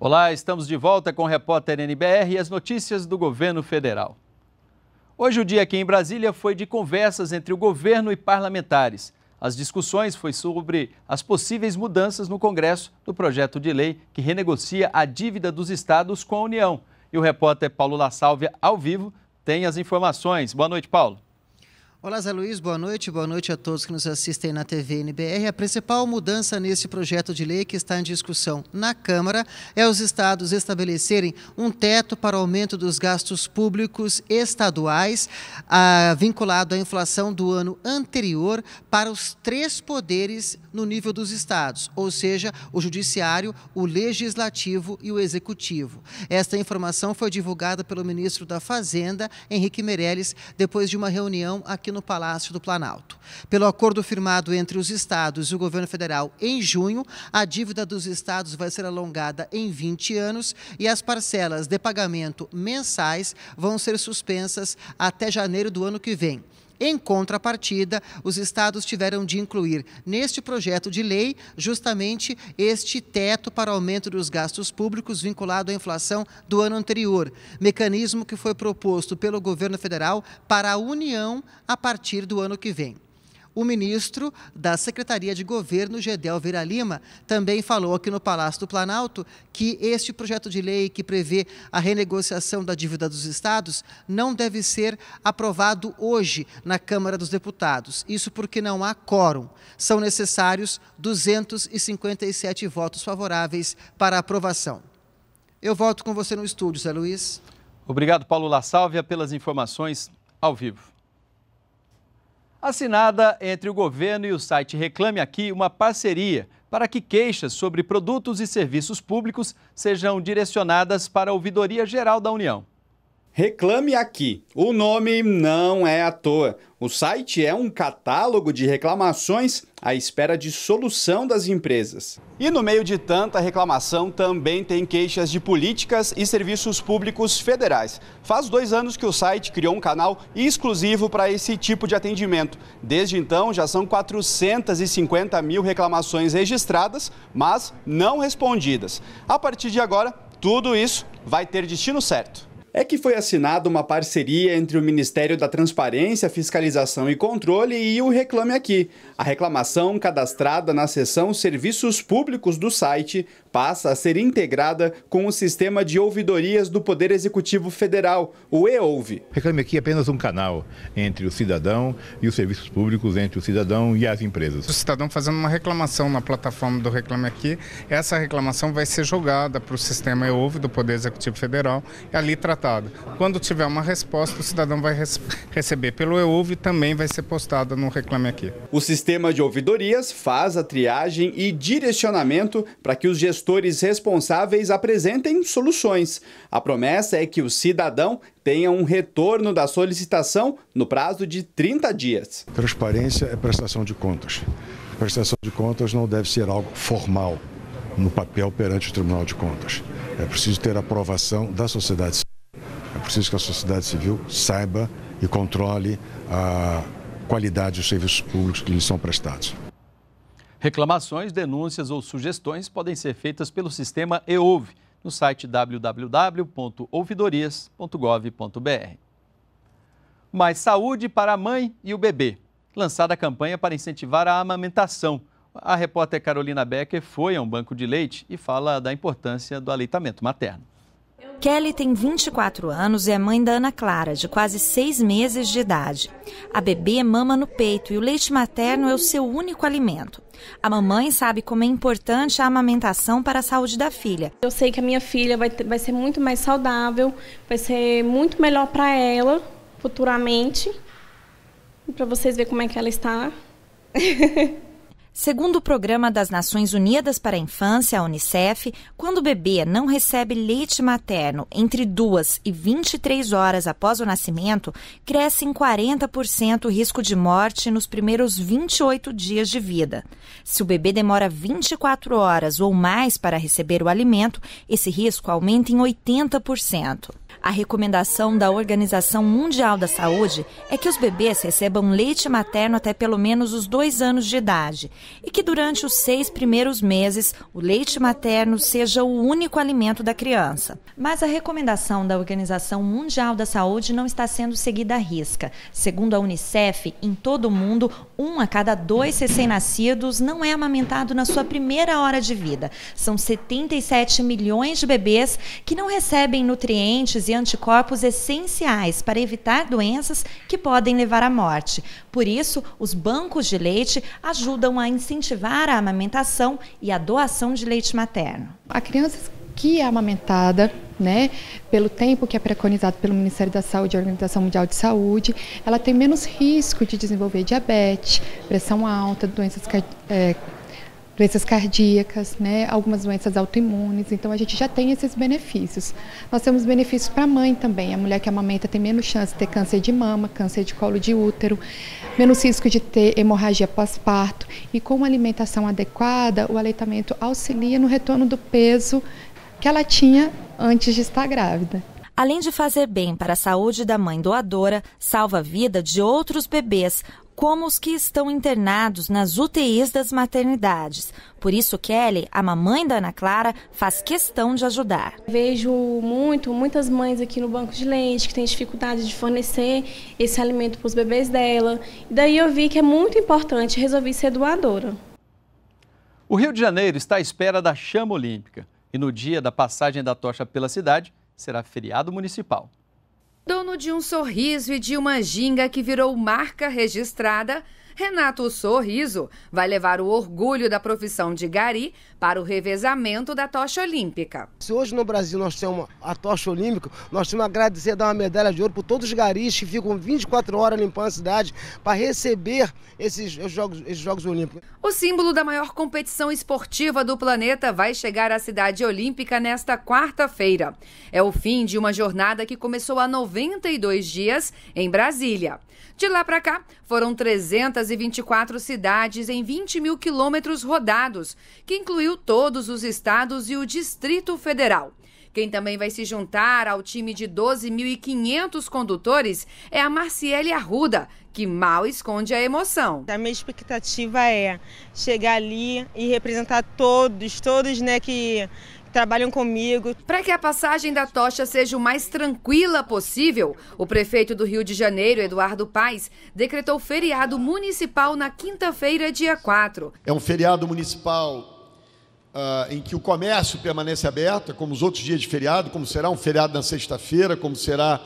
Olá, estamos de volta com o repórter NBR e as notícias do governo federal. Hoje o dia aqui em Brasília foi de conversas entre o governo e parlamentares. As discussões foi sobre as possíveis mudanças no Congresso do projeto de lei que renegocia a dívida dos estados com a União. E o repórter Paulo La Sálvia, ao vivo, tem as informações. Boa noite, Paulo. Olá, Zé Luiz, boa noite. Boa noite a todos que nos assistem na TV NBR. A principal mudança nesse projeto de lei que está em discussão na Câmara é os estados estabelecerem um teto para o aumento dos gastos públicos estaduais ah, vinculado à inflação do ano anterior para os três poderes no nível dos estados, ou seja, o Judiciário, o Legislativo e o Executivo. Esta informação foi divulgada pelo ministro da Fazenda, Henrique Meirelles, depois de uma reunião aqui no Palácio do Planalto. Pelo acordo firmado entre os estados e o governo federal em junho, a dívida dos estados vai ser alongada em 20 anos e as parcelas de pagamento mensais vão ser suspensas até janeiro do ano que vem. Em contrapartida, os estados tiveram de incluir neste projeto de lei justamente este teto para aumento dos gastos públicos vinculado à inflação do ano anterior, mecanismo que foi proposto pelo governo federal para a União a partir do ano que vem. O ministro da Secretaria de Governo, Gedel Vera Lima, também falou aqui no Palácio do Planalto que este projeto de lei que prevê a renegociação da dívida dos estados não deve ser aprovado hoje na Câmara dos Deputados. Isso porque não há quórum. São necessários 257 votos favoráveis para aprovação. Eu volto com você no estúdio, Zé Luiz. Obrigado, Paulo La Sálvia, pelas informações ao vivo. Assinada entre o governo e o site Reclame Aqui uma parceria para que queixas sobre produtos e serviços públicos sejam direcionadas para a Ouvidoria Geral da União. Reclame aqui. O nome não é à toa. O site é um catálogo de reclamações à espera de solução das empresas. E no meio de tanta reclamação, também tem queixas de políticas e serviços públicos federais. Faz dois anos que o site criou um canal exclusivo para esse tipo de atendimento. Desde então, já são 450 mil reclamações registradas, mas não respondidas. A partir de agora, tudo isso vai ter destino certo é que foi assinada uma parceria entre o Ministério da Transparência, Fiscalização e Controle e o Reclame Aqui. A reclamação cadastrada na seção Serviços Públicos do site passa a ser integrada com o sistema de ouvidorias do Poder Executivo Federal, o EOUVE. Reclame Aqui é apenas um canal entre o cidadão e os serviços públicos, entre o cidadão e as empresas. O cidadão fazendo uma reclamação na plataforma do Reclame Aqui, essa reclamação vai ser jogada para o sistema EOUVE do Poder Executivo Federal e ali tratada tratado. Quando tiver uma resposta, o cidadão vai receber pelo EUV e também vai ser postada no Reclame Aqui. O sistema de ouvidorias faz a triagem e direcionamento para que os gestores responsáveis apresentem soluções. A promessa é que o cidadão tenha um retorno da solicitação no prazo de 30 dias. Transparência é prestação de contas. Prestação de contas não deve ser algo formal no papel perante o Tribunal de Contas. É preciso ter aprovação da sociedade civil. É preciso que a sociedade civil saiba e controle a qualidade dos serviços públicos que lhes são prestados. Reclamações, denúncias ou sugestões podem ser feitas pelo sistema EOV no site www.ouvidorias.gov.br. Mais saúde para a mãe e o bebê. Lançada a campanha para incentivar a amamentação. A repórter Carolina Becker foi a um banco de leite e fala da importância do aleitamento materno. Kelly tem 24 anos e é mãe da Ana Clara, de quase seis meses de idade. A bebê é mama no peito e o leite materno é o seu único alimento. A mamãe sabe como é importante a amamentação para a saúde da filha. Eu sei que a minha filha vai, ter, vai ser muito mais saudável, vai ser muito melhor para ela futuramente. Para vocês verem como é que ela está. Segundo o Programa das Nações Unidas para a Infância, a Unicef, quando o bebê não recebe leite materno entre 2 e 23 horas após o nascimento, cresce em 40% o risco de morte nos primeiros 28 dias de vida. Se o bebê demora 24 horas ou mais para receber o alimento, esse risco aumenta em 80%. A recomendação da Organização Mundial da Saúde é que os bebês recebam leite materno até pelo menos os dois anos de idade e que durante os seis primeiros meses o leite materno seja o único alimento da criança. Mas a recomendação da Organização Mundial da Saúde não está sendo seguida à risca. Segundo a Unicef, em todo o mundo, um a cada dois recém-nascidos não é amamentado na sua primeira hora de vida. São 77 milhões de bebês que não recebem nutrientes e anticorpos essenciais para evitar doenças que podem levar à morte. Por isso, os bancos de leite ajudam a incentivar a amamentação e a doação de leite materno. A criança que é amamentada, né, pelo tempo que é preconizado pelo Ministério da Saúde e a Organização Mundial de Saúde, ela tem menos risco de desenvolver diabetes, pressão alta, doenças é, doenças cardíacas, né, algumas doenças autoimunes. Então a gente já tem esses benefícios. Nós temos benefícios para a mãe também. A mulher que amamenta tem menos chance de ter câncer de mama, câncer de colo de útero, menos risco de ter hemorragia pós-parto. E com uma alimentação adequada, o aleitamento auxilia no retorno do peso que ela tinha antes de estar grávida. Além de fazer bem para a saúde da mãe doadora, salva a vida de outros bebês, como os que estão internados nas UTIs das maternidades. Por isso, Kelly, a mamãe da Ana Clara, faz questão de ajudar. Vejo muito, muitas mães aqui no banco de leite que têm dificuldade de fornecer esse alimento para os bebês dela. E daí eu vi que é muito importante, resolvi ser doadora. O Rio de Janeiro está à espera da chama olímpica e no dia da passagem da tocha pela cidade será feriado municipal. Dono de um sorriso e de uma ginga que virou marca registrada, Renato Sorriso vai levar o orgulho da profissão de gari para o revezamento da tocha olímpica. Se hoje no Brasil nós temos a tocha olímpica, nós temos que agradecer dar uma medalha de ouro para todos os garis que ficam 24 horas limpando a cidade para receber esses jogos, esses jogos Olímpicos. O símbolo da maior competição esportiva do planeta vai chegar à cidade olímpica nesta quarta-feira. É o fim de uma jornada que começou há 92 dias em Brasília. De lá para cá, foram 300 224 cidades em 20 mil quilômetros rodados, que incluiu todos os estados e o Distrito Federal. Quem também vai se juntar ao time de 12.500 condutores é a Marciele Arruda, que mal esconde a emoção. A minha expectativa é chegar ali e representar todos, todos né, que trabalham comigo. Para que a passagem da tocha seja o mais tranquila possível, o prefeito do Rio de Janeiro, Eduardo Paes, decretou feriado municipal na quinta-feira, dia 4. É um feriado municipal Uh, em que o comércio permanece aberto, como os outros dias de feriado, como será um feriado na sexta-feira, como será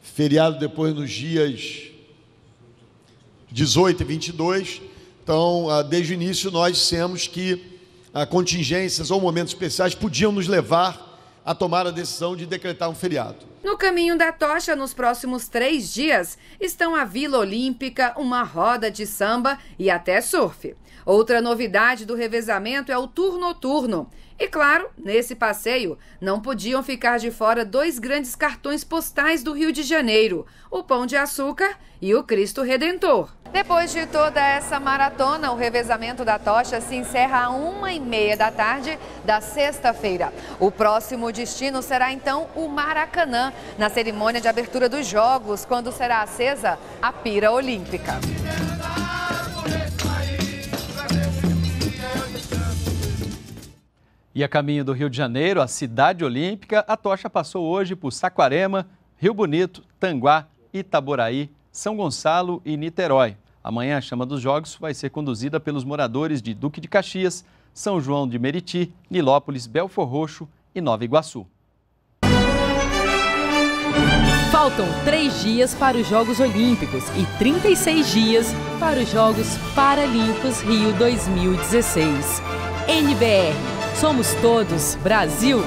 feriado depois nos dias 18 e 22. Então, uh, desde o início, nós temos que ah, contingências ou momentos especiais podiam nos levar a tomar a decisão de decretar um feriado. No caminho da tocha, nos próximos três dias, estão a Vila Olímpica, uma roda de samba e até surf. Outra novidade do revezamento é o tour noturno. E claro, nesse passeio não podiam ficar de fora dois grandes cartões postais do Rio de Janeiro: o Pão de Açúcar e o Cristo Redentor. Depois de toda essa maratona, o revezamento da tocha se encerra a uma e meia da tarde da sexta-feira. O próximo destino será então o Maracanã, na cerimônia de abertura dos Jogos, quando será acesa a pira olímpica. E a caminho do Rio de Janeiro, a cidade olímpica, a tocha passou hoje por Saquarema, Rio Bonito, Tanguá, Itaboraí, São Gonçalo e Niterói. Amanhã a chama dos Jogos vai ser conduzida pelos moradores de Duque de Caxias, São João de Meriti, Nilópolis, Belfor Roxo e Nova Iguaçu. Faltam três dias para os Jogos Olímpicos e 36 dias para os Jogos Paralímpicos Rio 2016. NBR Somos todos Brasil.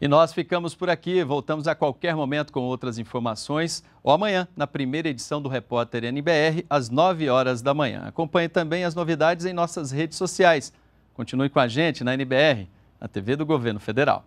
E nós ficamos por aqui. Voltamos a qualquer momento com outras informações ou amanhã na primeira edição do Repórter NBR às 9 horas da manhã. Acompanhe também as novidades em nossas redes sociais. Continue com a gente na NBR, na TV do Governo Federal.